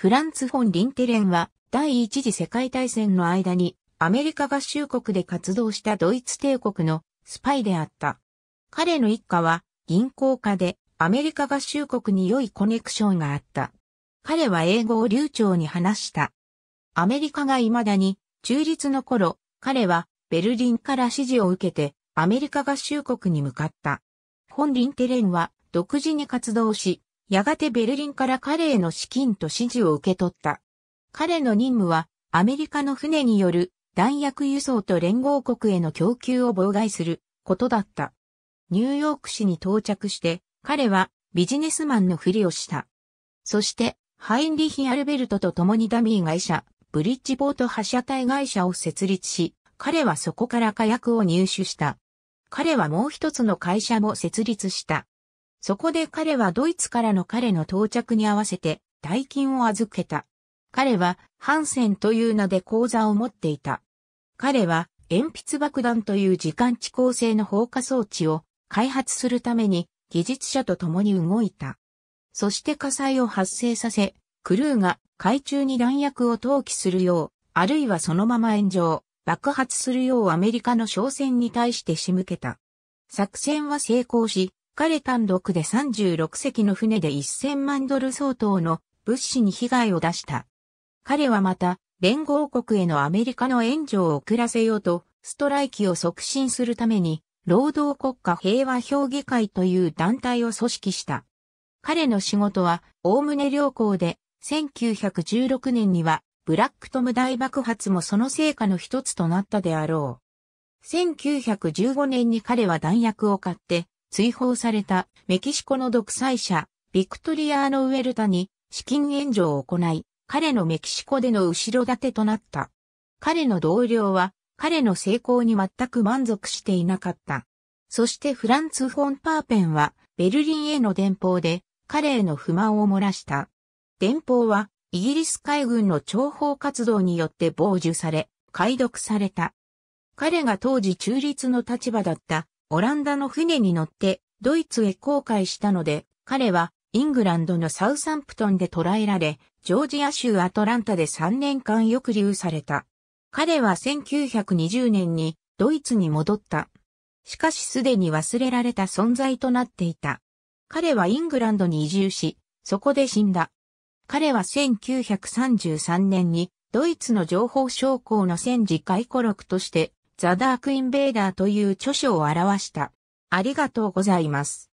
フランツ・フォン・リンテレンは第一次世界大戦の間にアメリカ合衆国で活動したドイツ帝国のスパイであった。彼の一家は銀行家でアメリカ合衆国に良いコネクションがあった。彼は英語を流暢に話した。アメリカが未だに中立の頃、彼はベルリンから指示を受けてアメリカ合衆国に向かった。フォン・リンテレンは独自に活動し、やがてベルリンから彼への資金と支持を受け取った。彼の任務は、アメリカの船による弾薬輸送と連合国への供給を妨害することだった。ニューヨーク市に到着して、彼はビジネスマンのふりをした。そして、ハインリヒ・アルベルトと共にダミー会社、ブリッジボート発射隊会社を設立し、彼はそこから火薬を入手した。彼はもう一つの会社も設立した。そこで彼はドイツからの彼の到着に合わせて大金を預けた。彼はハンセンという名で口座を持っていた。彼は鉛筆爆弾という時間遅効性の放火装置を開発するために技術者と共に動いた。そして火災を発生させ、クルーが海中に弾薬を投棄するよう、あるいはそのまま炎上、爆発するようアメリカの商船に対して仕向けた。作戦は成功し、彼単独で36隻の船で1000万ドル相当の物資に被害を出した。彼はまた、連合国へのアメリカの援助を遅らせようと、ストライキを促進するために、労働国家平和評議会という団体を組織した。彼の仕事は、おおむね良好で、1916年には、ブラックトム大爆発もその成果の一つとなったであろう。1915年に彼は弾薬を買って、追放されたメキシコの独裁者、ビクトリアーノ・ウェルタに資金援助を行い、彼のメキシコでの後ろ盾となった。彼の同僚は彼の成功に全く満足していなかった。そしてフランツ・フォン・パーペンはベルリンへの電報で彼への不満を漏らした。電報はイギリス海軍の諜報活動によって傍受され、解読された。彼が当時中立の立場だったオランダの船に乗ってドイツへ航海したので、彼はイングランドのサウサンプトンで捕らえられ、ジョージア州アトランタで3年間抑留された。彼は1920年にドイツに戻った。しかしすでに忘れられた存在となっていた。彼はイングランドに移住し、そこで死んだ。彼は1933年にドイツの情報将校の戦時回顧録としてザ・ダーク・インベーダーという著書を表した。ありがとうございます。